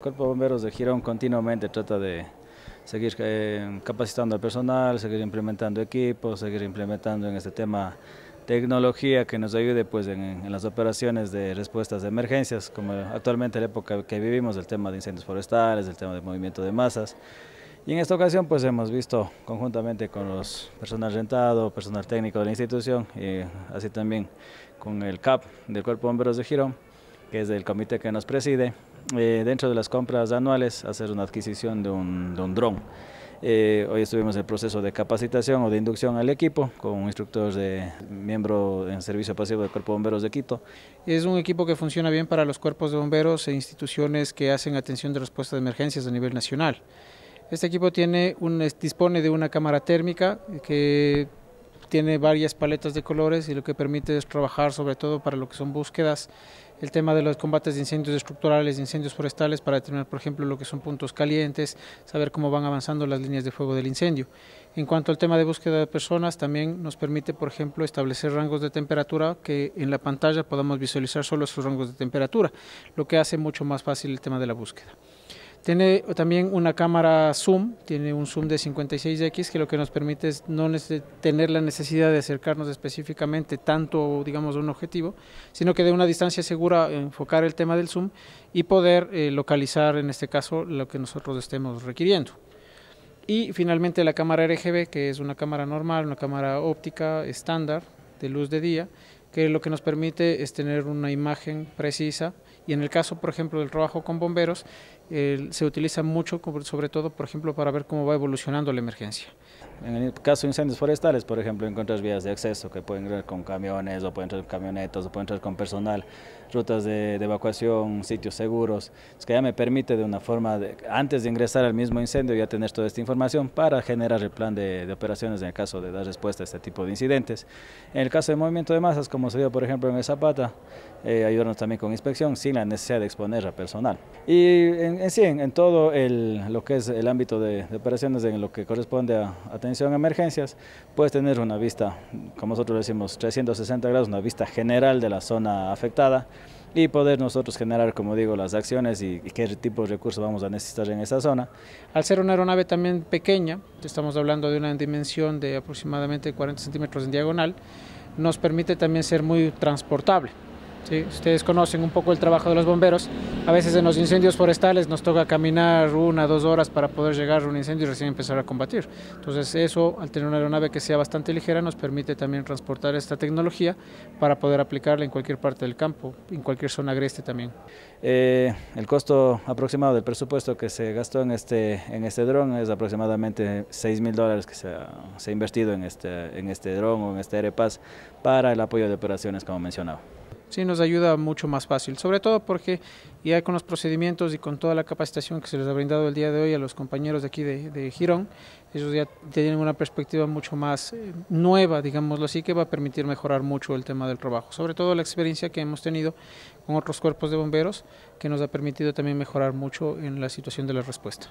El Cuerpo Bomberos de Girón continuamente trata de seguir eh, capacitando al personal, seguir implementando equipos, seguir implementando en este tema tecnología que nos ayude pues en, las operaciones de respuestas de emergencias, como actualmente la época que vivimos, el tema de incendios forestales, el tema de movimiento de masas. Y en esta ocasión pues hemos visto conjuntamente con los personal rentado, personal técnico de la institución y así también con el CAP del Cuerpo Bomberos de Girón, que es el comité que nos preside, eh, dentro de las compras anuales hacer una adquisición de un, dron. Eh, hoy estuvimos en el proceso de capacitación o de inducción al equipo con un instructor de miembro en servicio pasivo del Cuerpo de Bomberos de Quito. Es un equipo que funciona bien para los cuerpos de bomberos e instituciones que hacen atención de respuesta de emergencias a nivel nacional. Este equipo tiene un, dispone de una cámara térmica que tiene varias paletas de colores y lo que permite es trabajar sobre todo para lo que son búsquedas, el tema de los combates de incendios estructurales, incendios forestales, para determinar, por ejemplo, lo que son puntos calientes, saber cómo van avanzando las líneas de fuego del incendio. En cuanto al tema de búsqueda de personas, también nos permite, por ejemplo, establecer rangos de temperatura que en la pantalla podamos visualizar solo esos rangos de temperatura, lo que hace mucho más fácil el tema de la búsqueda. Tiene también una cámara zoom, tiene un zoom de 56x que lo que nos permite es no tener la necesidad de acercarnos específicamente tanto, digamos, a un objetivo, sino que de una distancia segura enfocar el tema del zoom y poder eh, localizar en este caso lo que nosotros estemos requiriendo. Y finalmente la cámara RGB, que es una cámara normal, una cámara óptica estándar de luz de día, que lo que nos permite es tener una imagen precisa y en el caso, por ejemplo, del trabajo con bomberos, se utiliza mucho, sobre todo, por ejemplo, para ver cómo va evolucionando la emergencia. En el caso de incendios forestales, por ejemplo, encuentras vías de acceso que pueden entrar con camiones o pueden entrar con camionetas o pueden entrar con personal rutas de, evacuación, sitios seguros, que ya me permite de una forma, antes de ingresar al mismo incendio, ya tener toda esta información para generar el plan de, operaciones en el caso de dar respuesta a este tipo de incidentes. En el caso de movimiento de masas, como se dio por ejemplo en el Zapata, eh, ayudarnos también con inspección sin la necesidad de exponer a personal. Y en, en, todo lo que es el ámbito de, operaciones, en lo que corresponde a atención a emergencias, puedes tener una vista, como nosotros decimos, 360 grados, una vista general de la zona afectada y poder nosotros generar, como digo, las acciones y, y, qué tipo de recursos vamos a necesitar en esa zona. Al ser una aeronave también pequeña, estamos hablando de una dimensión de aproximadamente 40 centímetros en diagonal, nos permite también ser muy transportable. Sí, ustedes conocen un poco el trabajo de los bomberos. A veces en los incendios forestales nos toca caminar una, dos horas para poder llegar a un incendio y recién empezar a combatir. Entonces eso, al tener una aeronave que sea bastante ligera, nos permite también transportar esta tecnología para poder aplicarla en cualquier parte del campo, en cualquier zona agreste también. Eh, el costo aproximado del presupuesto que se gastó en este, en este dron es aproximadamente 6 mil dólares que se ha, se ha, invertido en este, en este dron o en este Paz para el apoyo de operaciones como mencionaba. Sí, nos ayuda mucho más fácil, sobre todo porque ya con los procedimientos y con toda la capacitación que se les ha brindado el día de hoy a los compañeros de aquí de, Girón, ellos ya tienen una perspectiva mucho más eh, nueva, digámoslo así, que va a permitir mejorar mucho el tema del trabajo, sobre todo la experiencia que hemos tenido con otros cuerpos de bomberos, que nos ha permitido también mejorar mucho en la situación de la respuesta.